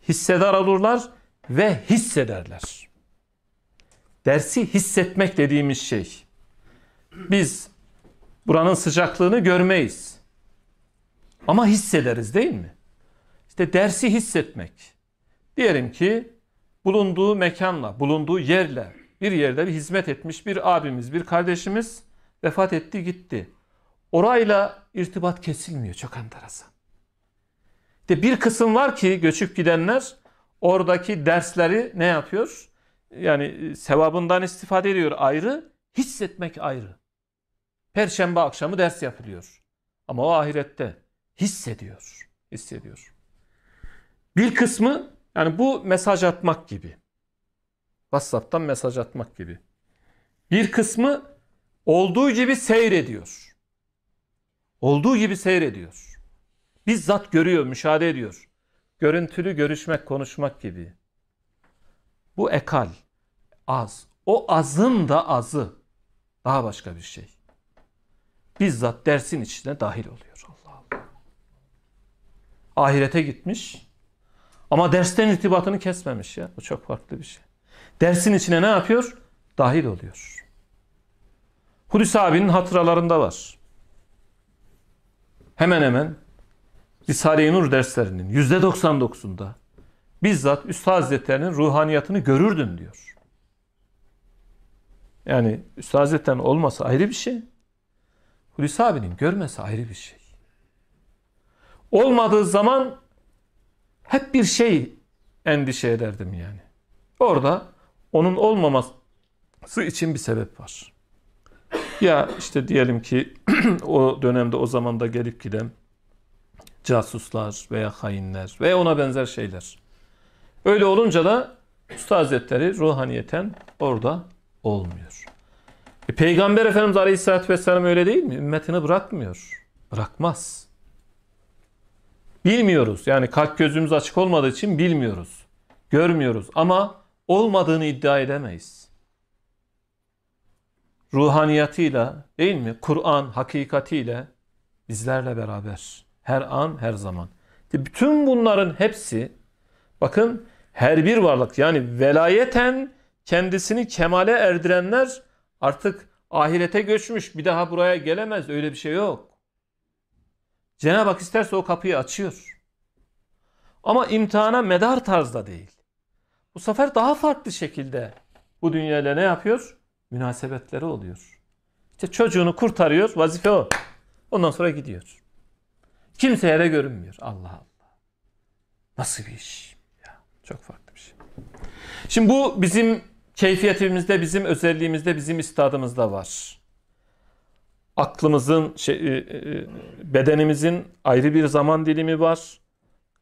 hissedar olurlar ve hissederler. Dersi hissetmek dediğimiz şey. Biz buranın sıcaklığını görmeyiz. Ama hissederiz değil mi? İşte dersi hissetmek. Diyelim ki bulunduğu mekanla, bulunduğu yerle, bir yerde bir hizmet etmiş bir abimiz, bir kardeşimiz vefat etti gitti. Orayla irtibat kesilmiyor çok enteresan. De bir kısım var ki göçüp gidenler oradaki dersleri ne yapıyor? Yani e, sevabından istifade ediyor ayrı, hissetmek ayrı. Perşembe akşamı ders yapılıyor. Ama o ahirette hissediyor, hissediyor. Bir kısmı yani bu mesaj atmak gibi. WhatsApp'tan mesaj atmak gibi. Bir kısmı olduğu gibi seyrediyor. Olduğu gibi seyrediyor. Bizzat görüyor, müşahede ediyor görüntülü görüşmek, konuşmak gibi. Bu ekal, az. O azın da azı. Daha başka bir şey. Bizzat dersin içine dahil oluyor. Allah Allah. Ahirete gitmiş ama dersten irtibatını kesmemiş ya. Bu çok farklı bir şey. Dersin içine ne yapıyor? Dahil oluyor. Hulusi abinin hatıralarında var. Hemen hemen Risale-i Nur derslerinin %99'unda bizzat Üstad Hazretlerinin ruhaniyatını görürdüm diyor. Yani Üstad Hazretlerinin olması ayrı bir şey. Hulusi abinin görmesi ayrı bir şey. Olmadığı zaman hep bir şey endişe ederdim yani. Orada onun olmaması için bir sebep var. Ya işte diyelim ki o dönemde o zamanda gelip giden casuslar veya hainler veya ona benzer şeyler. Öyle olunca da Usta Hazretleri ruhaniyeten orada olmuyor. E, Peygamber Efendimiz Aleyhisselatü Vesselam öyle değil mi? Ümmetini bırakmıyor. Bırakmaz. Bilmiyoruz. Yani kalp gözümüz açık olmadığı için bilmiyoruz. Görmüyoruz ama olmadığını iddia edemeyiz. Ruhaniyatıyla değil mi? Kur'an hakikatiyle bizlerle beraber. Her an, her zaman. İşte bütün bunların hepsi bakın her bir varlık yani velayeten kendisini kemale erdirenler artık ahirete göçmüş. Bir daha buraya gelemez. Öyle bir şey yok. Cenab-ı Hak isterse o kapıyı açıyor. Ama imtihana medar tarzda değil. Bu sefer daha farklı şekilde bu dünyayla ne yapıyor? Münasebetleri oluyor. İşte çocuğunu kurtarıyor, vazife o. Ondan sonra gidiyor. Kimseye de görünmüyor. Allah Allah. Nasıl bir iş? Ya, çok farklı bir şey. Şimdi bu bizim keyfiyetimizde, bizim özelliğimizde, bizim istadımızda var. Aklımızın, şey, e, e, bedenimizin ayrı bir zaman dilimi var.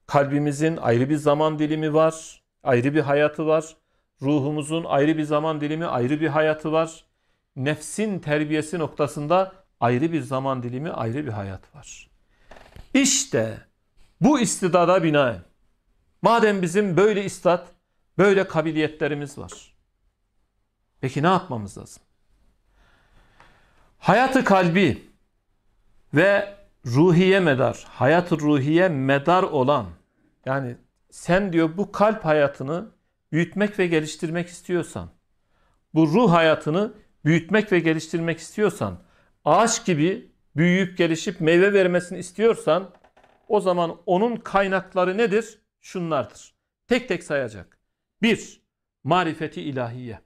Kalbimizin ayrı bir zaman dilimi var. Ayrı bir hayatı var. Ruhumuzun ayrı bir zaman dilimi, ayrı bir hayatı var. Nefsin terbiyesi noktasında ayrı bir zaman dilimi, ayrı bir hayat var. İşte bu istidada binaen madem bizim böyle istat, böyle kabiliyetlerimiz var. Peki ne yapmamız lazım? Hayatı kalbi ve ruhiye medar, hayat ruhiye medar olan yani sen diyor bu kalp hayatını büyütmek ve geliştirmek istiyorsan, bu ruh hayatını büyütmek ve geliştirmek istiyorsan, ağaç gibi büyüyüp gelişip meyve vermesini istiyorsan o zaman onun kaynakları nedir? Şunlardır. Tek tek sayacak. bir Marifeti ilahiye.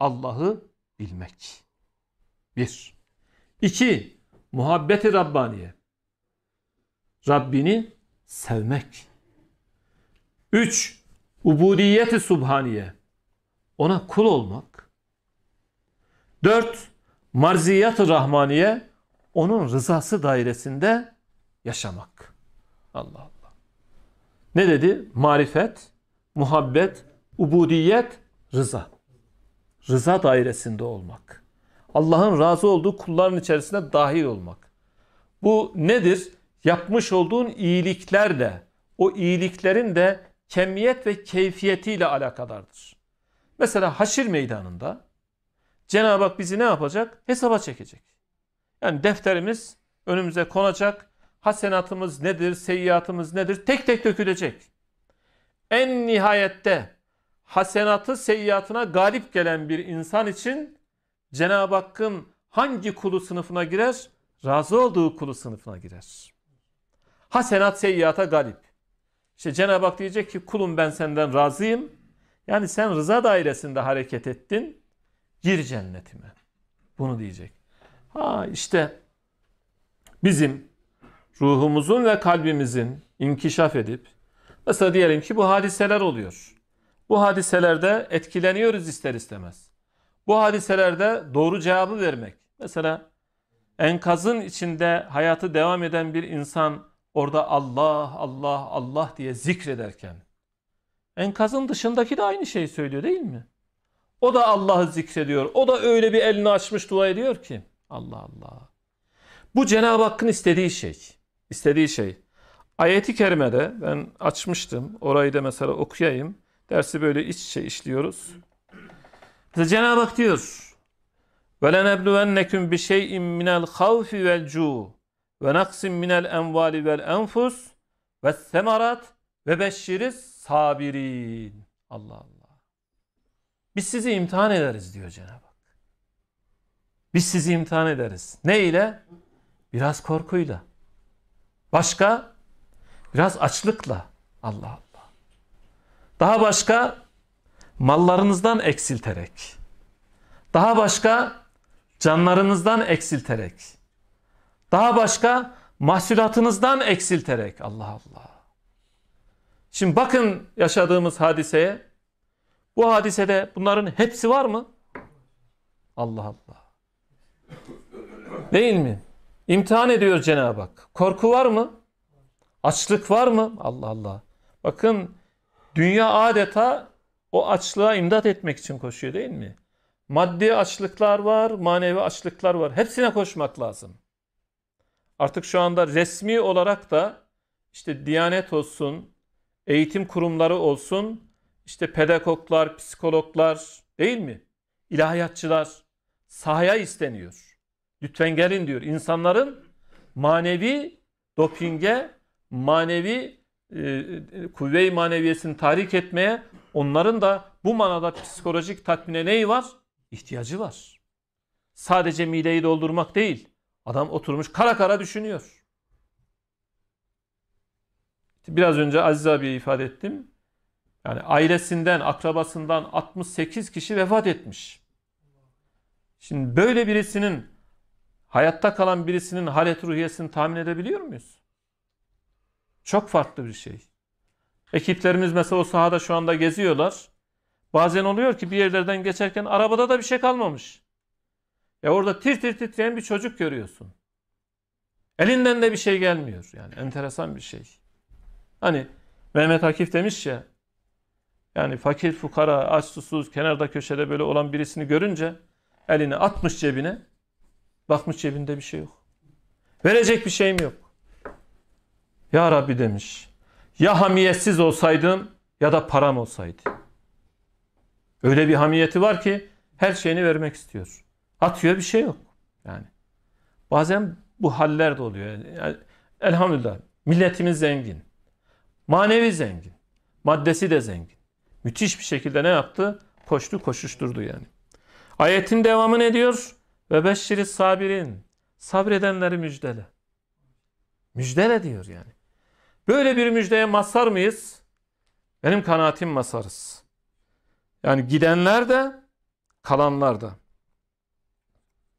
Allah'ı bilmek. bir 2. Muhabbeti Rabbaniye. Rabbini sevmek. üç Ubudiyeti Subhaniye. Ona kul olmak. dört marziyatı ı Rahmaniye onun rızası dairesinde yaşamak. Allah Allah. Ne dedi? Marifet, muhabbet, ubudiyet, rıza. Rıza dairesinde olmak. Allah'ın razı olduğu kulların içerisinde dahil olmak. Bu nedir? Yapmış olduğun iyiliklerle, o iyiliklerin de kemiyet ve keyfiyetiyle alakadardır. Mesela haşir meydanında Cenab-ı Hak bizi ne yapacak? Hesaba çekecek. Yani defterimiz önümüze konacak. Hasenatımız nedir, seyyiatımız nedir tek tek dökülecek. En nihayette hasenatı seyyiatına galip gelen bir insan için Cenab-ı Hakk'ın hangi kulu sınıfına girer? Razı olduğu kulu sınıfına girer. Hasenat seyyiata galip. İşte Cenab-ı Hak diyecek ki kulum ben senden razıyım. Yani sen rıza dairesinde hareket ettin. Gir cennetime. Bunu diyecek. Ha işte bizim ruhumuzun ve kalbimizin inkişaf edip mesela diyelim ki bu hadiseler oluyor. Bu hadiselerde etkileniyoruz ister istemez. Bu hadiselerde doğru cevabı vermek. Mesela enkazın içinde hayatı devam eden bir insan orada Allah Allah Allah diye zikrederken enkazın dışındaki de aynı şeyi söylüyor değil mi? O da Allah'ı zikrediyor. O da öyle bir elini açmış dua ediyor ki. Allah Allah. Bu Cenab-ı Hakk'ın istediği şey. İstediği şey. Ayeti kerimede ben açmıştım. Orayı da mesela okuyayım. Dersi böyle iç içe işliyoruz. Mesela Cenab-ı Hak diyor. وَلَنَبْلُوَنَّكُمْ بِشَيْءٍ مِنَ الْخَوْفِ وَالْجُوءِ وَنَقْسٍ مِنَ الْاَنْوَالِ وَالْاَنْفُسِ ve وَبَشِّرِ sabirin. Allah Allah. Biz sizi imtihan ederiz diyor Cenab-ı biz sizi imtihan ederiz. Ne ile? Biraz korkuyla. Başka? Biraz açlıkla. Allah Allah. Daha başka? Mallarınızdan eksilterek. Daha başka? Canlarınızdan eksilterek. Daha başka? Mahsulatınızdan eksilterek. Allah Allah. Şimdi bakın yaşadığımız hadiseye. Bu hadisede bunların hepsi var mı? Allah Allah. Değil mi? İmtihan ediyor Cenab-ı Hak. Korku var mı? Açlık var mı? Allah Allah. Bakın dünya adeta o açlığa imdat etmek için koşuyor değil mi? Maddi açlıklar var, manevi açlıklar var. Hepsine koşmak lazım. Artık şu anda resmi olarak da işte Diyanet olsun, eğitim kurumları olsun, işte pedagoglar, psikologlar değil mi? İlahiyatçılar sahaya isteniyor. Lütfen gelin diyor. İnsanların manevi dopinge, manevi e, e, kuvve-i maneviyesini tahrik etmeye, onların da bu manada psikolojik tatmine neyi var? İhtiyacı var. Sadece mideyi doldurmak değil. Adam oturmuş kara kara düşünüyor. Biraz önce Aziz abiye ifade ettim. Yani ailesinden, akrabasından 68 kişi vefat etmiş. Şimdi böyle birisinin hayatta kalan birisinin halet ruhiyesini tahmin edebiliyor muyuz? Çok farklı bir şey. Ekiplerimiz mesela o sahada şu anda geziyorlar. Bazen oluyor ki bir yerlerden geçerken arabada da bir şey kalmamış. Ya orada tir tir titreyen bir çocuk görüyorsun. Elinden de bir şey gelmiyor. Yani enteresan bir şey. Hani Mehmet Akif demiş ya. Yani fakir, fukara, aç, susuz, kenarda köşede böyle olan birisini görünce elini atmış cebine. Bakmış cebinde bir şey yok. Verecek bir şeyim yok. Ya Rabbi demiş. Ya hamiyetsiz olsaydım ya da param olsaydı. Öyle bir hamiyeti var ki her şeyini vermek istiyor. Atıyor bir şey yok. Yani bazen bu haller de oluyor. Yani, elhamdülillah milletimiz zengin. Manevi zengin. Maddesi de zengin. Müthiş bir şekilde ne yaptı? Koştu koşuşturdu yani. Ayetin devamı ne diyor? Ve beşşiri sabirin. Sabredenleri müjdele. Müjdele diyor yani. Böyle bir müjdeye masar mıyız? Benim kanaatim masarız. Yani gidenler de kalanlar da.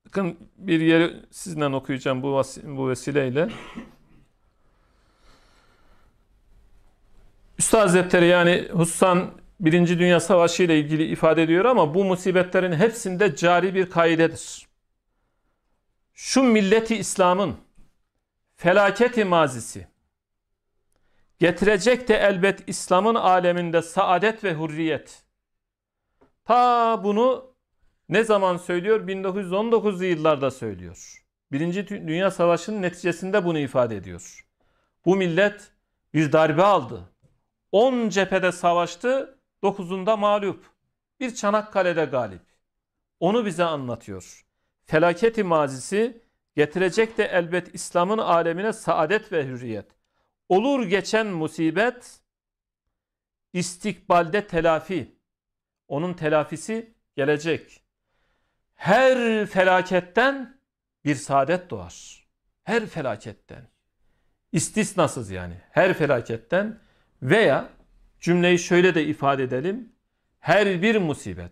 Bakın bir yeri sizden okuyacağım bu, bu vesileyle. Üstad Hazretleri yani Hussan Birinci Dünya Savaşı ile ilgili ifade ediyor ama bu musibetlerin hepsinde cari bir kaidedir şu milleti İslam'ın felaketi mazisi getirecek de elbet İslam'ın aleminde saadet ve hürriyet. Ta bunu ne zaman söylüyor? 1919'lu yıllarda söylüyor. Birinci Dünya Savaşı'nın neticesinde bunu ifade ediyor. Bu millet bir darbe aldı. 10 cephede savaştı, 9'unda mağlup. Bir Çanakkale'de galip. Onu bize anlatıyor felaketi mazisi getirecek de elbet İslam'ın alemine saadet ve hürriyet. Olur geçen musibet istikbalde telafi. Onun telafisi gelecek. Her felaketten bir saadet doğar. Her felaketten. İstisnasız yani. Her felaketten veya cümleyi şöyle de ifade edelim. Her bir musibet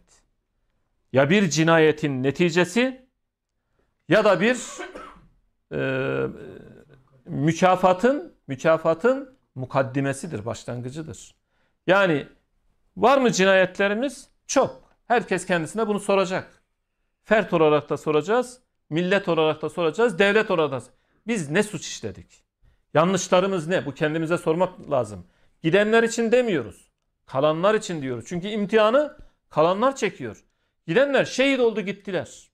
ya bir cinayetin neticesi ya da bir e, mükafatın mükafatın mukaddimesidir, başlangıcıdır. Yani var mı cinayetlerimiz? Çok. Herkes kendisine bunu soracak. Fert olarak da soracağız, millet olarak da soracağız, devlet olarak da. Biz ne suç işledik? Yanlışlarımız ne? Bu kendimize sormak lazım. Gidenler için demiyoruz. Kalanlar için diyoruz. Çünkü imtihanı kalanlar çekiyor. Gidenler şehit oldu gittiler.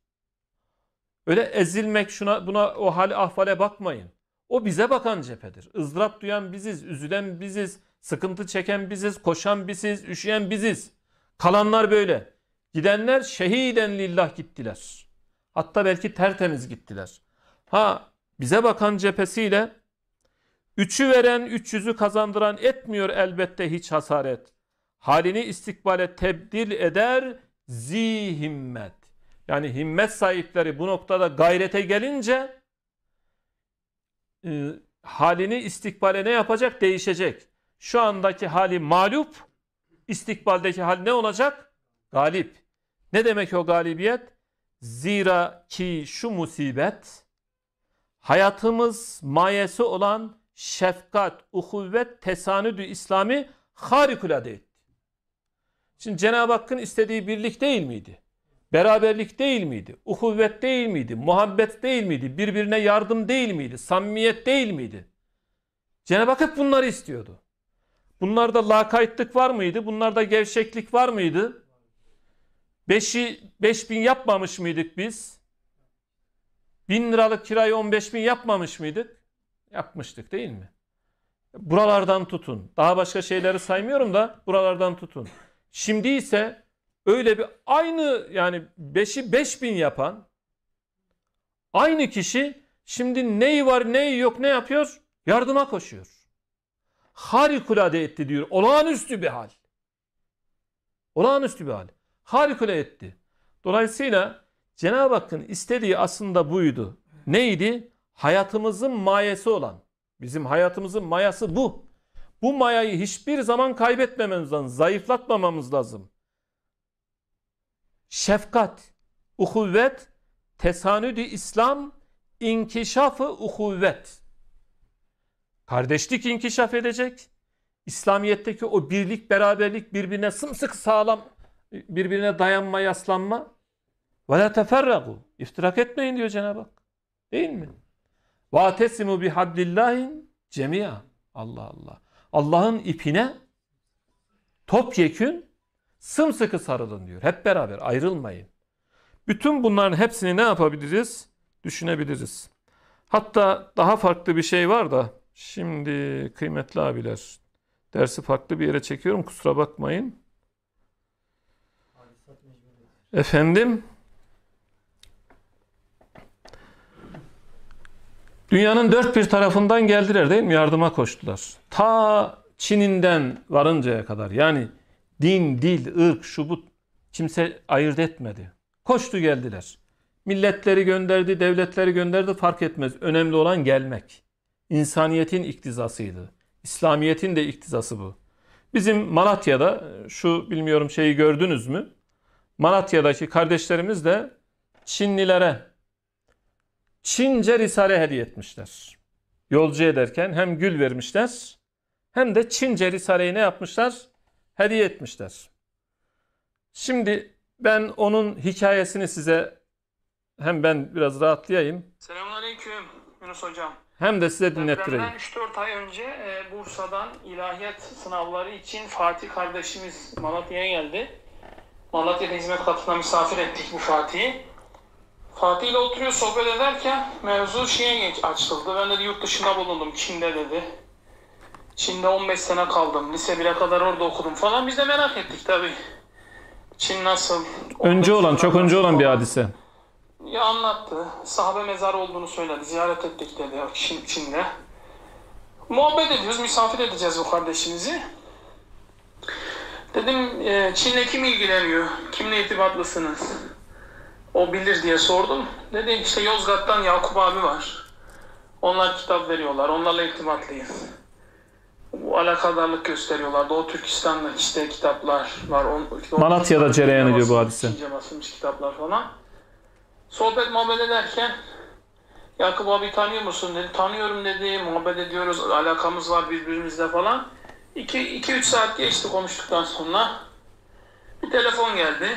Öyle ezilmek şuna buna o hal ahvale bakmayın. O bize bakan cephedir. Izdırap duyan biziz, üzülen biziz, sıkıntı çeken biziz, koşan biziz, üşüyen biziz. Kalanlar böyle. Gidenler şehiden lillah gittiler. Hatta belki tertemiz gittiler. Ha bize bakan cephesiyle üçü veren üç yüzü kazandıran etmiyor elbette hiç hasaret. Halini istikbale tebdil eder zihimmet yani himmet sahipleri bu noktada gayrete gelince e, halini istikbale ne yapacak? Değişecek. Şu andaki hali mağlup, istikbaldeki hal ne olacak? Galip. Ne demek o galibiyet? Zira ki şu musibet hayatımız mayesi olan şefkat, uhuvvet, tesanüdü İslami harikulade etti. Şimdi Cenab-ı Hakk'ın istediği birlik değil miydi? Beraberlik değil miydi? Uhuvvet değil miydi? Muhabbet değil miydi? Birbirine yardım değil miydi? Samimiyet değil miydi? Cenab-ı Hak hep bunları istiyordu. Bunlarda lakaytlık var mıydı? Bunlarda gevşeklik var mıydı? Beşi, beş bin yapmamış mıydık biz? Bin liralık kirayı on beş bin yapmamış mıydık? Yapmıştık değil mi? Buralardan tutun. Daha başka şeyleri saymıyorum da buralardan tutun. Şimdi ise öyle bir aynı yani 5'i 5000 yapan aynı kişi şimdi neyi var neyi yok ne yapıyor? Yardıma koşuyor. Harikulade etti diyor. Olağanüstü bir hal. Olağanüstü bir hal. harikulade etti. Dolayısıyla Cenab-ı Hakk'ın istediği aslında buydu. Neydi? Hayatımızın mayesi olan. Bizim hayatımızın mayası bu. Bu mayayı hiçbir zaman kaybetmememiz lazım. Zayıflatmamamız lazım şefkat, uhuvvet, tesanüdü İslam, inkişafı uhuvvet. Kardeşlik inkişaf edecek. İslamiyet'teki o birlik, beraberlik birbirine sımsıkı sağlam, birbirine dayanma, yaslanma. Ve la teferragu. İftirak etmeyin diyor Cenab-ı Hak. Değil mi? Vatesimu bihablillahin cemia. Allah Allah. Allah'ın ipine topyekün Sımsıkı sarılın diyor. Hep beraber ayrılmayın. Bütün bunların hepsini ne yapabiliriz? Düşünebiliriz. Hatta daha farklı bir şey var da şimdi kıymetli abiler dersi farklı bir yere çekiyorum kusura bakmayın. Efendim Dünyanın dört bir tarafından geldiler değil mi? Yardıma koştular. Ta Çin'inden varıncaya kadar yani Din, dil, ırk, şubut kimse ayırt etmedi. Koştu geldiler. Milletleri gönderdi, devletleri gönderdi fark etmez. Önemli olan gelmek. İnsaniyetin iktizasıydı. İslamiyetin de iktizası bu. Bizim Malatya'da şu bilmiyorum şeyi gördünüz mü? Malatya'daki kardeşlerimiz de Çinlilere Çince risale hediye etmişler. Yolcu ederken hem gül vermişler hem de Çince risaleyi ne yapmışlar? hediye etmişler. Şimdi ben onun hikayesini size hem ben biraz rahatlayayım. Selamünaleyküm Yunus Hocam. Hem de size dinlettireyim. Benden 3-4 ay önce e, Bursa'dan ilahiyat sınavları için Fatih kardeşimiz Malatya'ya geldi. Malatya'da hizmet katına misafir ettik bu Fatih'i. Fatih ile oturuyor sohbet ederken mevzu şeye geç açıldı. Ben de yurt dışında bulundum Çin'de dedi. Çin'de 15 sene kaldım. Lise 1'e kadar orada okudum falan. Biz de merak ettik tabii. Çin nasıl? Önce olan, çok önce olan bir hadise. Ya anlattı. Sahabe mezarı olduğunu söyledi. Ziyaret ettik dedi Çin, Çin'de. Muhabbet ediyoruz, misafir edeceğiz bu kardeşimizi. Dedim e, Çin'le kim ilgileniyor? Kimle irtibatlısınız? O bilir diye sordum. Dedi işte Yozgat'tan Yakup abi var. Onlar kitap veriyorlar. Onlarla irtibatlıyız bu alakadarlık gösteriyorlar. O Türkistan'da işte kitaplar var. On, Malatya'da cereyan ediyor bu hadise. İkinci basılmış kitaplar falan. Sohbet muhabbet ederken Yakup abi tanıyor musun dedi. Tanıyorum dedi. Muhabbet ediyoruz. Alakamız var birbirimizle falan. 2-3 saat geçti konuştuktan sonra. Bir telefon geldi.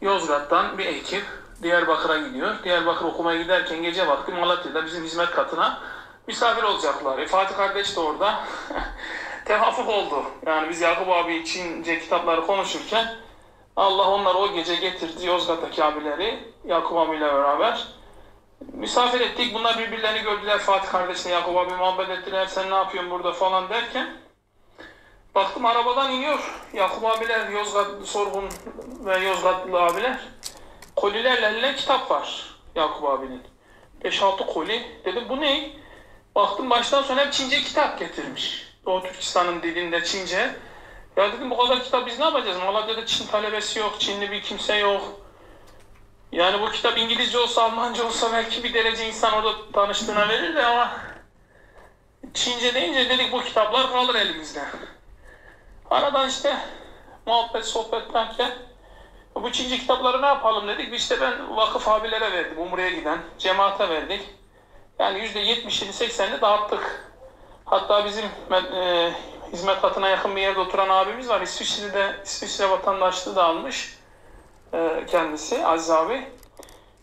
Yozgat'tan bir ekip Diyarbakır'a gidiyor. Diyarbakır okumaya giderken gece vakti Malatya'da bizim hizmet katına misafir olacaklar. E, Fatih kardeş de orada. Tevafuk oldu. Yani biz Yakup abi içince kitapları konuşurken Allah onları o gece getirdi Yozgat'taki abileri Yakup abiyle beraber. Misafir ettik. Bunlar birbirlerini gördüler. Fatih kardeşle Yakup abi muhabbet ettiler. Sen ne yapıyorsun burada falan derken baktım arabadan iniyor. Yakup abiler, Yozgatlı sorgun ve Yozgatlı abiler. Kolilerle kitap var Yakup abinin. 5-6 koli. Dedim bu ne? Baktım baştan sona hep Çince kitap getirmiş. Doğu Türkistan'ın dilinde Çince. Ya dedim bu kadar kitap biz ne yapacağız? Malatya'da Çin talebesi yok, Çinli bir kimse yok. Yani bu kitap İngilizce olsa, Almanca olsa belki bir derece insan orada tanıştığına verir de ama Çince deyince dedik bu kitaplar kalır elimizde. Aradan işte muhabbet, sohbet derken bu Çince kitapları ne yapalım dedik. İşte ben vakıf abilere verdim, Umre'ye giden, cemaate verdik. Yani %70'ini 80'ini dağıttık. Hatta bizim e, hizmet katına yakın bir yerde oturan abimiz var. İsviçre'de İsviçre vatandaşlığı da almış e, kendisi Aziz abi.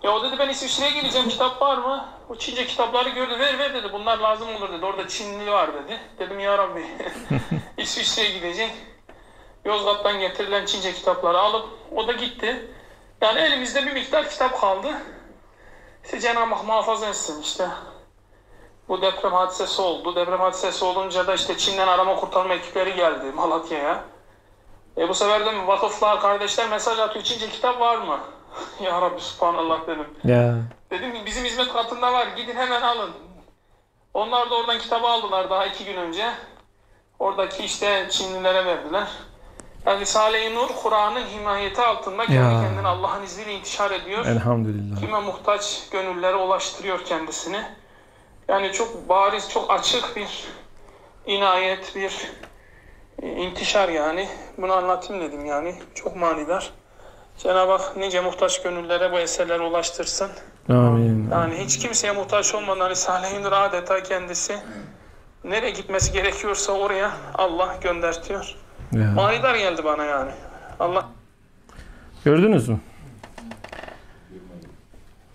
Ya o dedi ben İsviçre'ye gideceğim kitap var mı? O Çince kitapları gördü ver ver dedi bunlar lazım olur dedi. Orada Çinli var dedi. Dedim ya Rabbi İsviçre'ye gidecek. Yozgat'tan getirilen Çince kitapları alıp o da gitti. Yani elimizde bir miktar kitap kaldı. İşte Cenab-ı Hak muhafaza etsin işte. Bu deprem hadisesi oldu. Deprem hadisesi olunca da işte Çin'den arama kurtarma ekipleri geldi Malatya'ya. E bu sefer de vakıflar, kardeşler mesaj atıyor. Çince kitap var mı? ya Rabbi subhanallah dedim. Ya. Dedim ki bizim hizmet katında var. Gidin hemen alın. Onlar da oradan kitabı aldılar daha iki gün önce. Oradaki işte Çinlilere verdiler. Yani Risale-i Nur Kur'an'ın himayeti altında kendi ya. kendine Allah'ın izniyle intişar ediyor. Elhamdülillah. Kime muhtaç gönüllere ulaştırıyor kendisini. Yani çok bariz, çok açık bir inayet, bir intişar yani. Bunu anlatayım dedim yani. Çok manidar. Cenab-ı Hak nice muhtaç gönüllere bu eserleri ulaştırsın. Amin. Yani hiç kimseye muhtaç olmadan Risale-i hani Nur adeta kendisi nereye gitmesi gerekiyorsa oraya Allah göndertiyor. Manidar geldi bana yani. Allah. Gördünüz mü?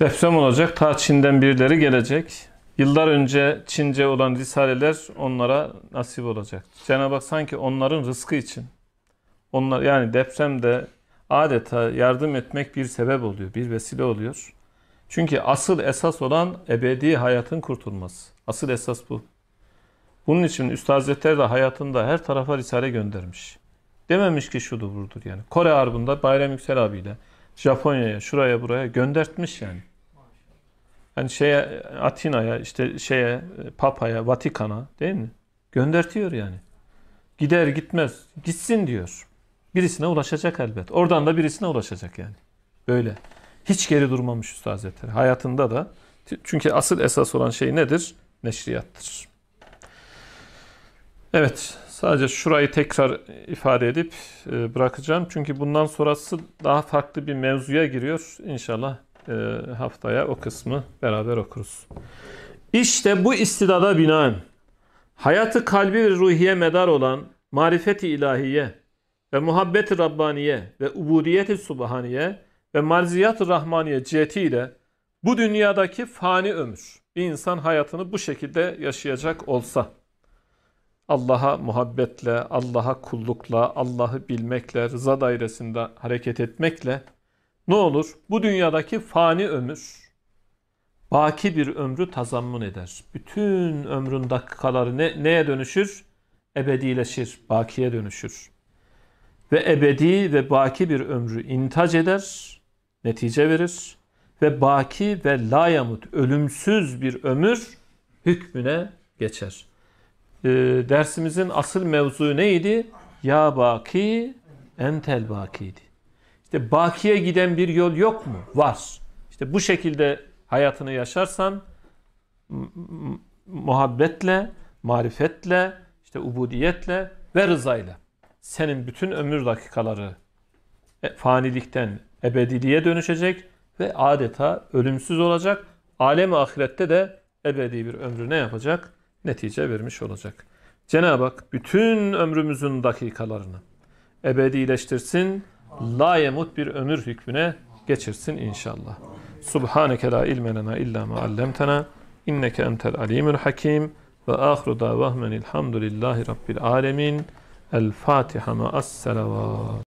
Deprem olacak. Ta Çin'den birileri gelecek. Yıllar önce Çince olan risaleler onlara nasip olacak. Cenab-ı Hak sanki onların rızkı için onlar yani depremde adeta yardım etmek bir sebep oluyor, bir vesile oluyor. Çünkü asıl esas olan ebedi hayatın kurtulması. Asıl esas bu. Bunun için Üstad Hazretleri de hayatında her tarafa risale göndermiş. Dememiş ki şudur burdur yani. Kore Harbu'nda Bayram Yüksel abiyle Japonya'ya, şuraya buraya göndertmiş yani. Yani şeye Atina'ya, işte şeye Papa'ya, Vatikan'a değil mi? Göndertiyor yani. Gider gitmez, gitsin diyor. Birisine ulaşacak elbet. Oradan da birisine ulaşacak yani. Böyle. Hiç geri durmamış Üstad Hazretleri. Hayatında da. Çünkü asıl esas olan şey nedir? Neşriyattır. Evet, sadece şurayı tekrar ifade edip e, bırakacağım. Çünkü bundan sonrası daha farklı bir mevzuya giriyor. İnşallah e, haftaya o kısmı beraber okuruz. İşte bu istidada binaen hayatı kalbi ve ruhiye medar olan marifeti ilahiye ve muhabbeti rabbaniye ve ubudiyeti subhaniye ve marziyat-ı rahmaniye cihetiyle bu dünyadaki fani ömür bir insan hayatını bu şekilde yaşayacak olsa Allah'a muhabbetle, Allah'a kullukla, Allah'ı bilmekle, rıza dairesinde hareket etmekle ne olur? Bu dünyadaki fani ömür baki bir ömrü tazammun eder. Bütün ömrün dakikaları ne, neye dönüşür? Ebedileşir, bakiye dönüşür. Ve ebedi ve baki bir ömrü intac eder, netice verir. Ve baki ve layamut, ölümsüz bir ömür hükmüne geçer e, dersimizin asıl mevzu neydi? Ya baki entel bakiydi. İşte bakiye giden bir yol yok mu? Var. İşte bu şekilde hayatını yaşarsan muhabbetle, marifetle, işte ubudiyetle ve rızayla senin bütün ömür dakikaları e, fanilikten ebediliğe dönüşecek ve adeta ölümsüz olacak. Alem ahirette de ebedi bir ömrü ne yapacak? netice vermiş olacak. Cenab-ı Hak bütün ömrümüzün dakikalarını ebedileştirsin. La yemut bir ömür hükmüne geçirsin inşallah. Subhaneke la ilme lena illa ma allamtana inneke entel alimul hakim ve ahru davahmen elhamdülillahi rabbil alamin. El Fatiha ma as